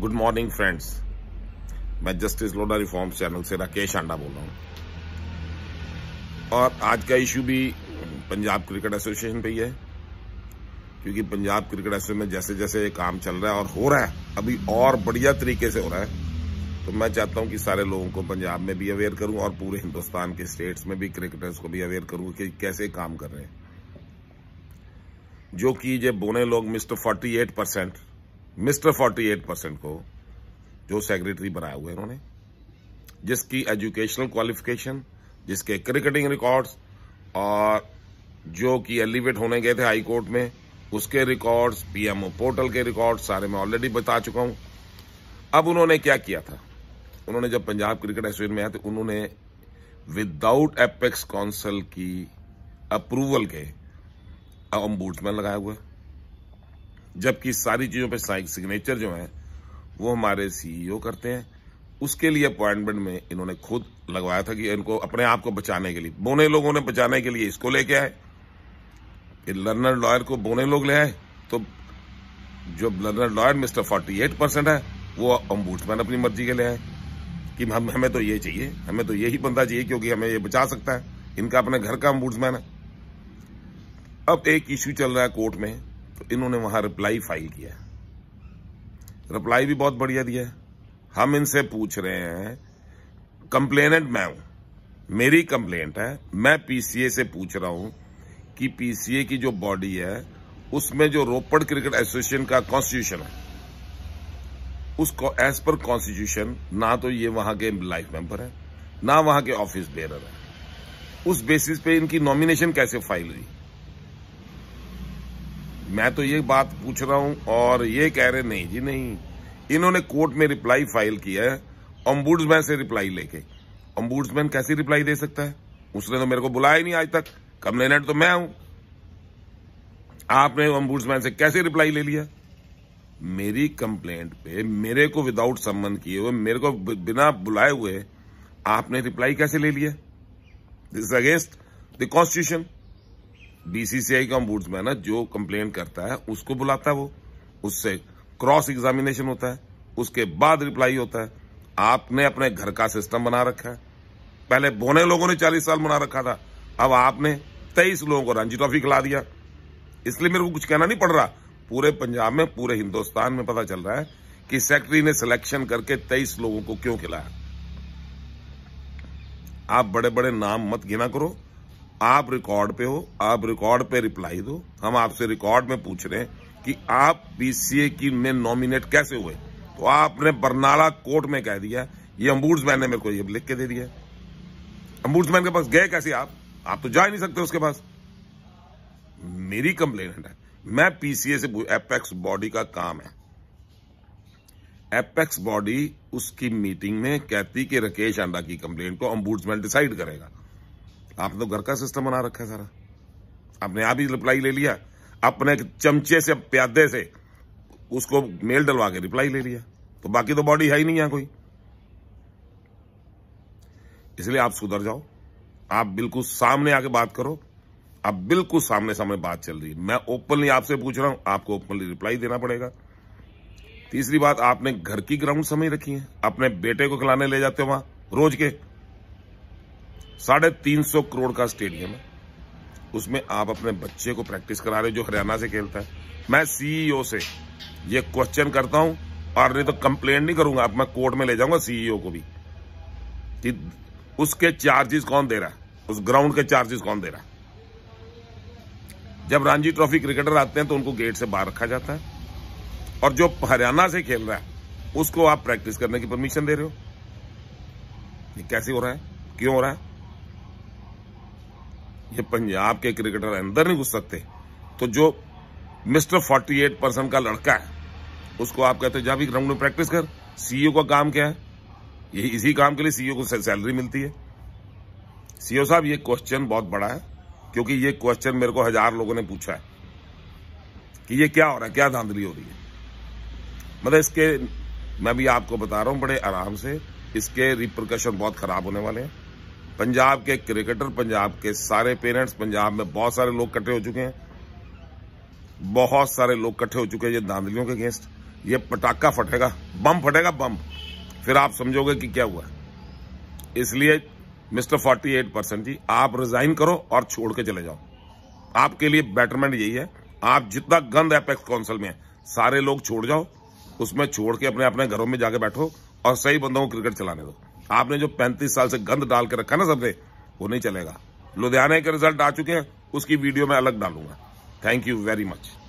good morning friends मैं justice Lodha reform channel से राकेश आंडा बोल रहा हूँ और आज का इशू भी पंजाब क्रिकेट एसोसिएशन पे ही है क्योंकि पंजाब क्रिकेट एसोसिएशन में जैसे जैसे ये काम चल रहा है और हो रहा है अभी और बढ़िया तरीके से हो रहा है तो मैं चाहता हूँ कि सारे लोगों को पंजाब में भी अवेयर करूँ और पूरे हिंदुस्तान के स्टेट्स में भी क्रिकेटर्स को भी अवेयर करूँ कि कैसे काम कर रहे हैं जो कि ये बोने लोग mister forty eight percent mister 48 percent को जो सेक्रेटरी बनाए हुए उन्होंने जिसकी एजुकेशनल क्वालिफिकेशन जिसके क्रिकेटिंग रिकॉर्ड्स और जो कि एलिवेट होने गए थे हाई कोर्ट में उसके रिकॉर्ड्स पीएमओ पोर्टल के रिकॉर्ड सारे मैं ऑलरेडी बता चुका हूं अब उन्होंने क्या किया था उन्होंने जब पंजाब क्रिकेट एसोसिएशन में आए थे तो उन्होंने विदाउट एपेक्स काउंसिल की अप्रूवल के ऑम्बुड्समैन लगाए हुए जबकि सारी चीज़ों पर सिग्नेचर जो है वो हमारे सीईओ e करते हैं उसके लिए अपॉइंटमेंट में इन्होंने खुद लगवाया था कि इनको अपने आप को बचाने के लिए बोने लोगों ने बचाने के लिए इसको लेके आए लर्नर लॉयर को बोने लोग ले आए तो जो learner lawyer mister forty eight percent है वो अम्बूटमैन अपनी मर्जी के ले आए कि हम हमें तो ये चाहिए हमें तो यही बंदा चाहिए क्योंकि हमें ये बचा सकता है इनका अपने घर का अम्बूटमैन है अब एक इश्यू चल रहा है कोर्ट में तो इन्होंने वहां रिप्लाई फाइल किया रिप्लाई भी बहुत बढ़िया दिया हम इनसे पूछ रहे हैं कंप्लेनेंट मैं हूं मेरी कंप्लेंट है मैं पीसीए से पूछ रहा हूं कि पीसीए की जो बॉडी है उसमें जो रोपड़ क्रिकेट एसोसिएशन का कॉन्स्टिट्यूशन है उसको एज पर कॉन्स्टिट्यूशन ना तो ये वहां के लाइफ मेंबर है ना वहां के ऑफिस बेरर है उस बेसिस पे इनकी नॉमिनेशन कैसे फाइल हुई मैं तो ये बात पूछ रहा हूं और ये कह रहे नहीं जी नहीं इन्होंने कोर्ट में रिप्लाई फाइल किया है अम्बुड्समैन से रिप्लाई लेके अम्बुड्समैन कैसी रिप्लाई दे सकता है उसने तो मेरे को बुलाया ही नहीं आज तक कंप्लेनेंट तो मैं हूं आपने अम्बुड्समैन से कैसे रिप्लाई ले लिया मेरी कंप्लेंट पे मेरे को विदाउट सम्मन किए हुए मेरे को बिना बुलाए हुए आपने रिप्लाई कैसे ले लिया this against the constitution BCCI का ओम्बुड्समैन है जो कंप्लेन करता है उसको बुलाता है वो उससे क्रॉस एग्जामिनेशन होता है उसके बाद रिप्लाई होता है आपने अपने घर का सिस्टम बना रखा है पहले बोने लोगों ने चालीस साल बना रखा था अब आपने तेईस लोगों को रणजी ट्रॉफी खिला दिया इसलिए मेरे को कुछ कहना नहीं पड़ रहा पूरे पंजाब में पूरे हिंदुस्तान में पता चल रहा है कि सेक्रेटरी ने सिलेक्शन करके तेईस लोगों को क्यों खिलाया आप बड़े बड़े नाम मत गिना करो आप रिकॉर्ड पे हो आप रिकॉर्ड पे रिप्लाई दो हम आपसे रिकॉर्ड में पूछ रहे हैं कि आप पीसीए की में नॉमिनेट कैसे हुए तो आपने बरनाला कोर्ट में कह दिया ये अम्बूड्समैन ने मेरे को ये लिख के दे दिया अम्बूड्समैन के पास गए कैसे आप आप तो जा ही नहीं सकते उसके पास मेरी कंप्लेन है मैं पीसीए से एपेक्स बॉडी का काम है एपेक्स बॉडी उसकी मीटिंग में कहती कि राकेश आंडा की कंप्लेन को अम्बूड्समैन डिसाइड करेगा आपने तो घर का सिस्टम बना रखा है सारा आपने आप ही रिप्लाई ले लिया अपने चमचे से प्यादे से उसको मेल डलवा के रिप्लाई ले लिया तो बाकी तो बॉडी है ही नहीं है कोई इसलिए आप सुधर जाओ आप बिल्कुल सामने आके बात करो आप बिल्कुल सामने सामने बात चल रही है मैं ओपनली आपसे पूछ रहा हूं आपको ओपनली रिप्लाई देना पड़ेगा तीसरी बात आपने घर की ग्राउंड समय रखी है अपने बेटे को खिलाने ले जाते हो वहां रोज के साढ़े तीन सौ करोड़ का स्टेडियम है उसमें आप अपने बच्चे को प्रैक्टिस करा रहे हो जो हरियाणा से खेलता है मैं सीईओ e से ये क्वेश्चन करता हूं और नहीं तो कंप्लेन नहीं करूंगा मैं कोर्ट में ले जाऊंगा सीईओ e को भी कि उसके चार्जेस कौन दे रहा है उस ग्राउंड के चार्जेस कौन दे रहा है जब रांझी ट्रॉफी क्रिकेटर आते हैं तो उनको गेट से बाहर रखा जाता है और जो हरियाणा से खेल रहा है उसको आप प्रैक्टिस करने की परमिशन दे रहे हो ये कैसे हो रहा है क्यों हो रहा है ये पंजाब के क्रिकेटर अंदर नहीं घुस सकते तो जो मिस्टर 48 परसेंट का लड़का है उसको आप कहते जा भी ग्राउंड में प्रैक्टिस कर सीईओ e का काम क्या है ये इसी काम के लिए सीईओ e को सैलरी मिलती है सीईओ e साहब ये क्वेश्चन बहुत बड़ा है क्योंकि ये क्वेश्चन मेरे को हजार लोगों ने पूछा है कि ये क्या हो रहा है क्या धांधली हो रही है मतलब इसके मैं भी आपको बता रहा हूं बड़े आराम से इसके रिप्रकशन बहुत खराब होने वाले हैं पंजाब के क्रिकेटर पंजाब के सारे पेरेंट्स पंजाब में बहुत सारे लोग इकट्ठे हो चुके हैं बहुत सारे लोग इकट्ठे हो चुके हैं ये धांधलियों के अगेंस्ट ये पटाखा फटेगा बम फटेगा बम फिर आप समझोगे कि क्या हुआ इसलिए mister forty eight percent ji आप रिजाइन करो और छोड़ के चले जाओ आपके लिए बेटरमेंट यही है आप जितना गंद एपेक्स काउंसिल में है सारे लोग छोड़ जाओ उसमें छोड़ के अपने अपने घरों में जाके बैठो और सही बंदों को क्रिकेट चलाने दो आपने जो पैंतीस साल से गंद डाल के रखा ना सबने वो नहीं चलेगा लुधियाना के रिजल्ट आ चुके हैं उसकी वीडियो में अलग डालूंगा थैंक यू वेरी मच